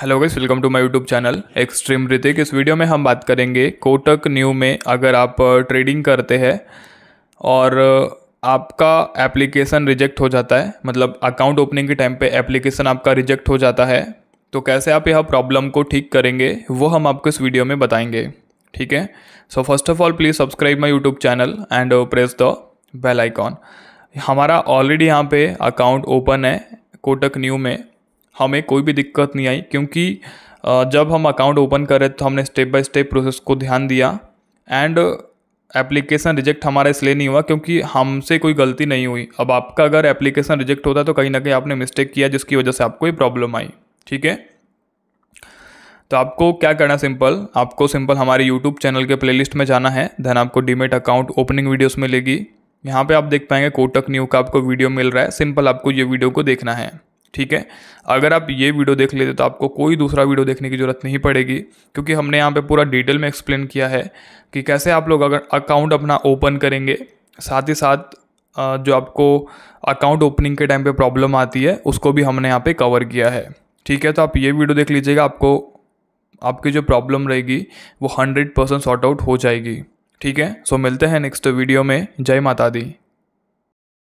hello guys welcome to my YouTube channel extreme Hrithik इस video में हम बात करेंगे कोटक न्यू में अगर आप ट्रेडिंग करते हैं और आपका एप्लीकेशन रिजेक्ट हो जाता है मतलब अकाउंट ओपनिंग के टाइम पे एप्लीकेशन आपका रिजेक्ट हो जाता है तो कैसे आप यह प्रॉब्लम को ठीक करेंगे वो हम आपको इस वीडियो में बताएंगे ठीक है so first of all please subscribe my YouTube channel and press the bell icon हमारा ऑलरेडी यहाँ पे अकाउंट ओपन है कोटक न्यू में हमें कोई भी दिक्कत नहीं आई क्योंकि जब हम अकाउंट ओपन कर रहे थे तो हमने स्टेप बाय स्टेप प्रोसेस को ध्यान दिया एंड एप्लीकेशन रिजेक्ट हमारा इसलिए नहीं हुआ क्योंकि हमसे कोई गलती नहीं हुई अब आपका अगर एप्लीकेशन रिजेक्ट होता तो कहीं ना कहीं आपने मिस्टेक किया जिसकी वजह से आपको ये प्रॉब्लम आई ठीक है तो आपको क्या करना सिंपल आपको सिंपल हमारे यूट्यूब चैनल के प्लेलिस्ट में जाना है देन आपको डीमेट अकाउंट ओपनिंग वीडियोस मिलेगी यहाँ पे आप देख पाएंगे कोटक न्यू का आपको वीडियो मिल रहा है सिंपल आपको ये वीडियो को देखना है ठीक है अगर आप ये वीडियो देख लेते तो आपको कोई दूसरा वीडियो देखने की ज़रूरत नहीं पड़ेगी क्योंकि हमने यहाँ पे पूरा डिटेल में एक्सप्लेन किया है कि कैसे आप लोग अगर अकाउंट अपना ओपन करेंगे साथ ही साथ जो आपको अकाउंट ओपनिंग के टाइम पे प्रॉब्लम आती है उसको भी हमने यहाँ पे कवर किया है ठीक है तो आप ये वीडियो देख लीजिएगा आपको आपकी जो प्रॉब्लम रहेगी वो हंड्रेड परसेंट सॉर्ट आउट हो जाएगी ठीक है सो मिलते हैं नेक्स्ट वीडियो में जय माता दी